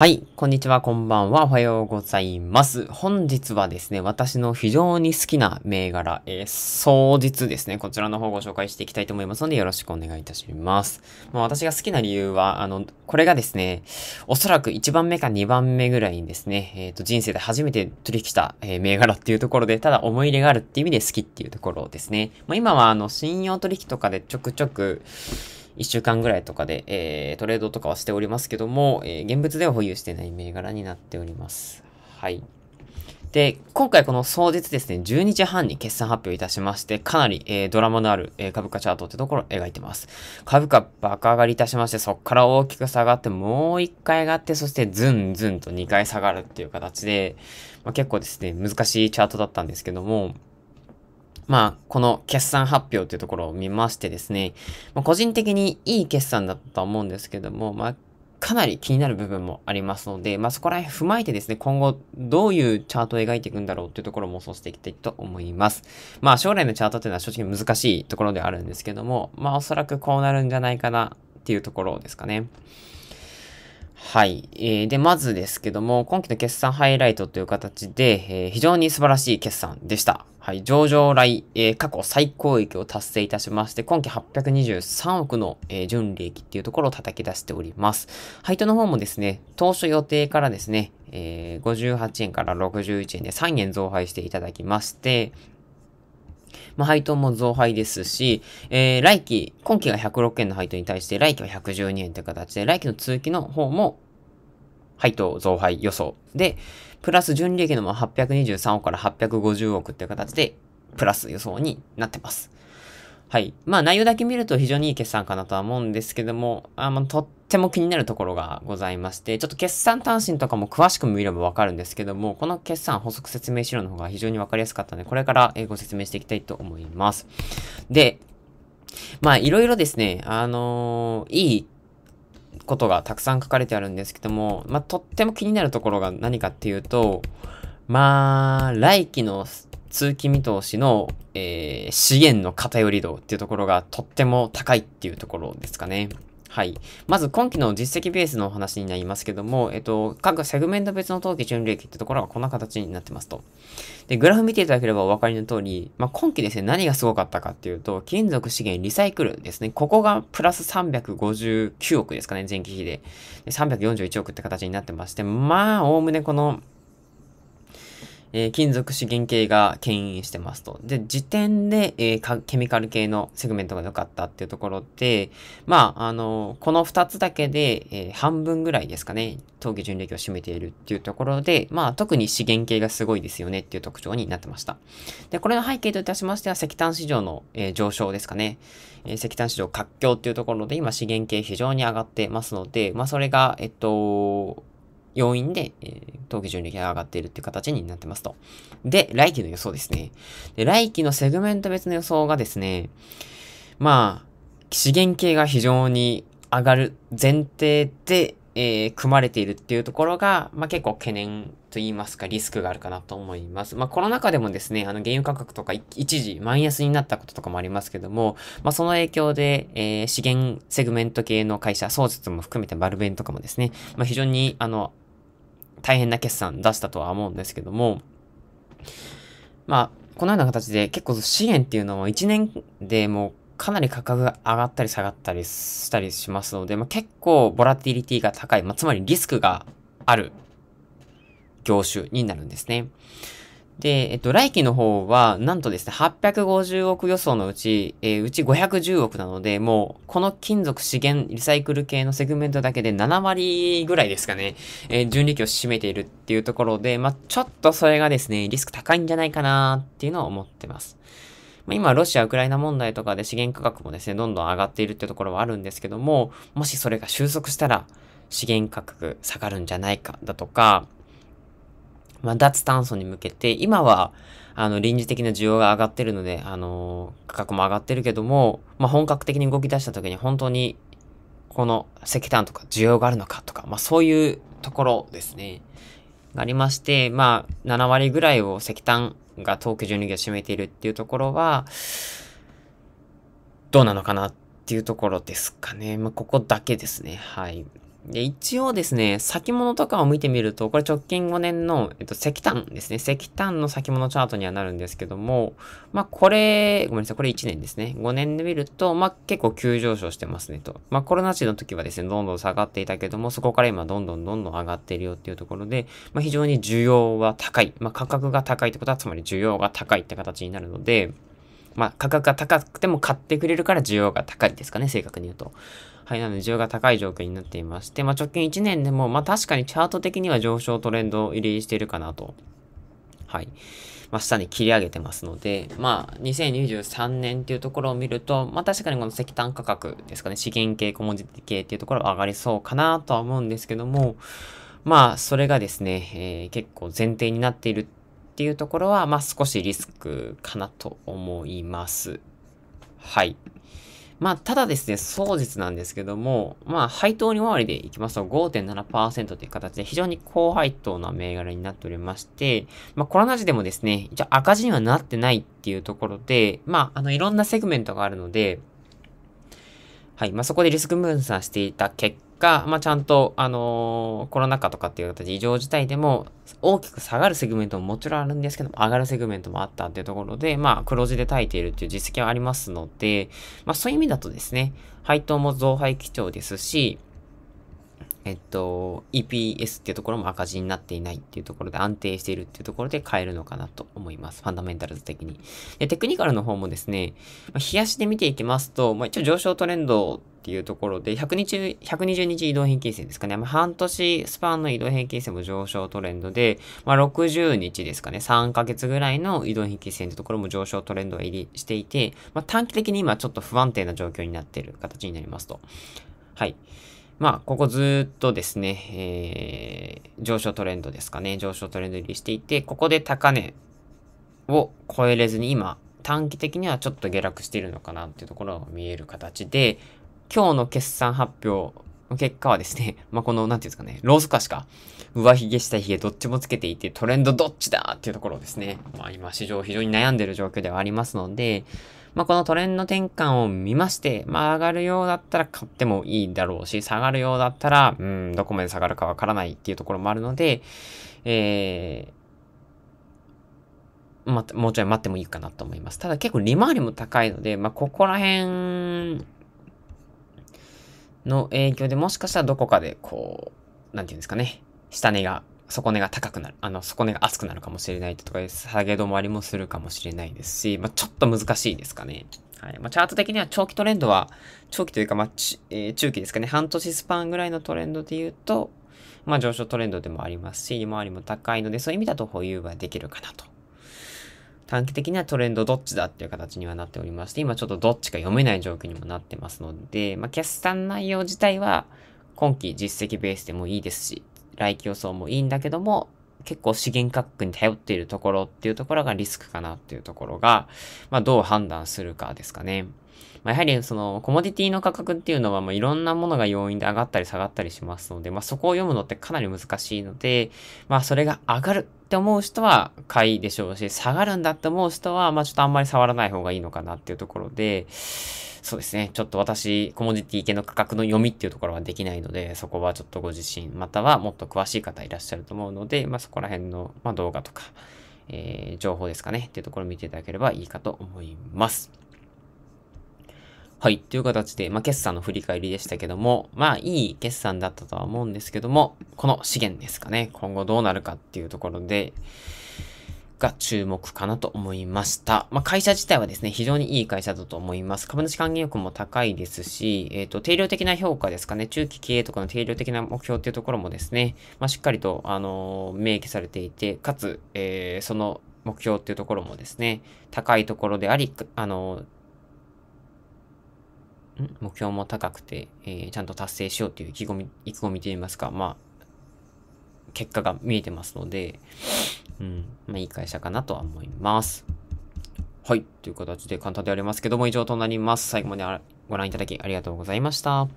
はい、こんにちは、こんばんは、おはようございます。本日はですね、私の非常に好きな銘柄、えー、総日ですね、こちらの方をご紹介していきたいと思いますので、よろしくお願いいたします。まあ、私が好きな理由は、あの、これがですね、おそらく1番目か2番目ぐらいにですね、えっ、ー、と、人生で初めて取引した、えー、銘柄っていうところで、ただ思い入れがあるっていう意味で好きっていうところですね。まあ、今は、あの、信用取引とかでちょくちょく、1週間ぐらいとかで、えー、トレードとかはしておりますけども、えー、現物では保有してない銘柄になっております。はい。で、今回この総日ですね、12時半に決算発表いたしまして、かなり、えー、ドラマのある、えー、株価チャートってところを描いてます。株価爆上がりいたしまして、そこから大きく下がって、もう1回上がって、そしてズンズンと2回下がるっていう形で、まあ、結構ですね、難しいチャートだったんですけども、まあ、この決算発表というところを見ましてですね、まあ、個人的にいい決算だったと思うんですけども、まあ、かなり気になる部分もありますので、まあ、そこら辺踏まえてですね、今後どういうチャートを描いていくんだろうというところを妄想していきたいと思います。まあ、将来のチャートというのは正直難しいところではあるんですけども、まあ、おそらくこうなるんじゃないかなっていうところですかね。はい。えー、で、まずですけども、今期の決算ハイライトという形で、えー、非常に素晴らしい決算でした。はい、上場来、えー、過去最高益を達成いたしまして、今期823億の、えー、純利益っていうところを叩き出しております。配当の方もですね、当初予定からですね、えー、58円から61円で3円増配していただきまして、まあ、配当も増配ですし、えー、来期、今期が106円の配当に対して、来期は112円という形で、来期の通期の方も、配当増配予想。で、プラス純利益の823億から850億っていう形で、プラス予想になってます。はい。まあ内容だけ見ると非常にいい決算かなとは思うんですけども、あまあ、とっても気になるところがございまして、ちょっと決算単身とかも詳しく見ればわかるんですけども、この決算補足説明資料の方が非常にわかりやすかったので、これからご説明していきたいと思います。で、まあいろいろですね、あのー、いいことがたくさん書かれてあるんですけども、まあ、とっても気になるところが何かっていうと、まあ、来期の通期見通しの、えー、資源の偏り度っていうところがとっても高いっていうところですかね。はい。まず今期の実績ベースのお話になりますけども、えっと、各セグメント別の当期純利益ってところがこんな形になってますと。で、グラフ見ていただければお分かりの通り、まあ、今期ですね、何がすごかったかっていうと、金属資源リサイクルですね。ここがプラス359億ですかね、前期比で。で341億って形になってまして、まあ、おおむねこの、えー、金属資源系が牽引してますと。で、時点で、えー、ケミカル系のセグメントが良かったっていうところで、まあ、あのー、この2つだけで、えー、半分ぐらいですかね、陶器純利益を占めているっていうところで、まあ、特に資源系がすごいですよねっていう特徴になってました。で、これの背景といたしましては、石炭市場の、えー、上昇ですかね。えー、石炭市場活況っていうところで、今資源系非常に上がってますので、まあ、それが、えっと、要因で、えー、当期純利が上がっているっていう形になってますと。で、来期の予想ですね。で、来期のセグメント別の予想がですね、まあ、資源系が非常に上がる前提で、えー、組まれているっていうところが、まあ、結構懸念と言いますか、リスクがあるかなと思います。まあ、コロナ禍でもですね、あの、原油価格とか一時マイナスになったこととかもありますけども、まあ、その影響で、えー、資源セグメント系の会社、創設も含めてバルベンとかもですね、まあ、非常に、あの、大変な決算出したとは思うんですけども、まあ、このような形で結構資源っていうのは1年でもうかなり価格が上がったり下がったりしたりしますので、まあ、結構ボラティリティが高い、まあ、つまりリスクがある業種になるんですね。で、えっと、来期の方は、なんとですね、850億予想のうち、えー、うち510億なので、もう、この金属資源リサイクル系のセグメントだけで7割ぐらいですかね、えー、純利益を占めているっていうところで、まあ、ちょっとそれがですね、リスク高いんじゃないかなっていうのは思ってます。まあ、今、ロシア、ウクライナ問題とかで資源価格もですね、どんどん上がっているっていうところはあるんですけども、もしそれが収束したら、資源価格下がるんじゃないかだとか、まあ、脱炭素に向けて、今は、あの、臨時的な需要が上がってるので、あのー、価格も上がってるけども、まあ、本格的に動き出した時に本当に、この石炭とか需要があるのかとか、まあ、そういうところですね。がありまして、まあ、7割ぐらいを石炭が東京12を占めているっていうところは、どうなのかなっていうところですかね。まあ、ここだけですね。はい。で、一応ですね、先物とかを見てみると、これ直近5年の、えっと、石炭ですね。石炭の先物チャートにはなるんですけども、まあ、これ、ごめんなさい、これ1年ですね。5年で見ると、まあ、結構急上昇してますねと。まあ、コロナ時の時はですね、どんどん下がっていたけども、そこから今どんどんどんどん上がっているよっていうところで、まあ、非常に需要は高い。まあ、価格が高いってことは、つまり需要が高いって形になるので、まあ、価格が高くても買ってくれるから需要が高いですかね、正確に言うと。はい、なので需要が高い状況になっていまして、まあ、直近1年でも、まあ、確かにチャート的には上昇トレンドを入りしているかなと。はい。まあ、下に切り上げてますので、まあ、2023年っていうところを見ると、まあ、確かにこの石炭価格ですかね、資源系、コモディティ系っていうところは上がりそうかなとは思うんですけども、まあ、それがですね、えー、結構前提になっているっていうところは、まあ、少しリスクかなと思います。はい。まあ、ただですね、総実なんですけども、まあ、配当利回りでいきますと5.7%という形で非常に高配当な銘柄になっておりまして、まあ、コロナ時でもですね、一応赤字にはなってないっていうところで、まあ、あの、いろんなセグメントがあるので、はい、まあ、そこでリスク分散していた結果、まあ、ちゃんと、あのー、コロナ禍とかっていう形で異常事態でも、大きく下がるセグメントももちろんあるんですけど上がるセグメントもあったっていうところで、まあ、黒字で耐えているっていう実績はありますので、まあ、そういう意味だとですね、配当も増配基調ですし、えっと、EPS っていうところも赤字になっていないっていうところで安定しているっていうところで変えるのかなと思います。ファンダメンタルズ的に。で、テクニカルの方もですね、まあ、冷やしで見ていきますと、まあ、一応上昇トレンドっていうところで、100日、120日移動平均線ですかね。まあ、半年スパンの移動平均線も上昇トレンドで、まあ、60日ですかね。3ヶ月ぐらいの移動平均線ってところも上昇トレンドを入りしていて、まあ、短期的に今ちょっと不安定な状況になっている形になりますと。はい。まあ、ここずっとですね、えー、上昇トレンドですかね、上昇トレンド入りしていて、ここで高値を超えれずに今、短期的にはちょっと下落しているのかなっていうところが見える形で、今日の決算発表の結果はですね、まあ、この、なんていうんですかね、ロースかしか、上髭下髭どっちもつけていて、トレンドどっちだっていうところですね、まあ、今市場非常に悩んでる状況ではありますので、まあ、このトレンド転換を見まして、まあ、上がるようだったら買ってもいいだろうし、下がるようだったら、うん、どこまで下がるかわからないっていうところもあるので、えー、ま、もうちょい待ってもいいかなと思います。ただ結構利回りも高いので、まあ、ここら辺の影響でもしかしたらどこかでこう、なんていうんですかね、下値が底根が高くなる、あの、底根が厚くなるかもしれないとか、下げ止まりもするかもしれないですし、まあ、ちょっと難しいですかね。はい。まあ、チャート的には長期トレンドは、長期というか、まあ、えー、中期ですかね。半年スパンぐらいのトレンドで言うと、まあ、上昇トレンドでもありますし、利回りも高いので、そういう意味だと保有はできるかなと。短期的にはトレンドどっちだっていう形にはなっておりまして、今ちょっとどっちか読めない状況にもなってますので、まあ、決算内容自体は、今期実績ベースでもいいですし、来競争もいいんだけども、結構資源価格に頼っているところっていうところがリスクかなっていうところが、まあどう判断するかですかね。まあ、やはりそのコモディティの価格っていうのはまあいろんなものが要因で上がったり下がったりしますので、まあ、そこを読むのってかなり難しいので、まあそれが上がるって思う人は買いでしょうし、下がるんだって思う人は、まあちょっとあんまり触らない方がいいのかなっていうところで、そうですね。ちょっと私、コモディティ系の価格の読みっていうところはできないので、そこはちょっとご自身、またはもっと詳しい方いらっしゃると思うので、まあそこら辺の、まあ、動画とか、えー、情報ですかねっていうところを見ていただければいいかと思います。はい。という形で、まあ、決算の振り返りでしたけども、まあ、いい決算だったとは思うんですけども、この資源ですかね、今後どうなるかっていうところで、が注目かなと思いました。まあ、会社自体はですね、非常にいい会社だと思います。株主還元力も高いですし、えっ、ー、と、定量的な評価ですかね、中期経営とかの定量的な目標っていうところもですね、まあ、しっかりと、あのー、明記されていて、かつ、えー、その目標っていうところもですね、高いところであり、あのー目標も高くて、えー、ちゃんと達成しようという意気込み、意気込みといいますか、まあ、結果が見えてますので、うん、まあ、いい会社かなとは思います。はい。という形で簡単でありますけども、以上となります。最後までご覧いただきありがとうございました。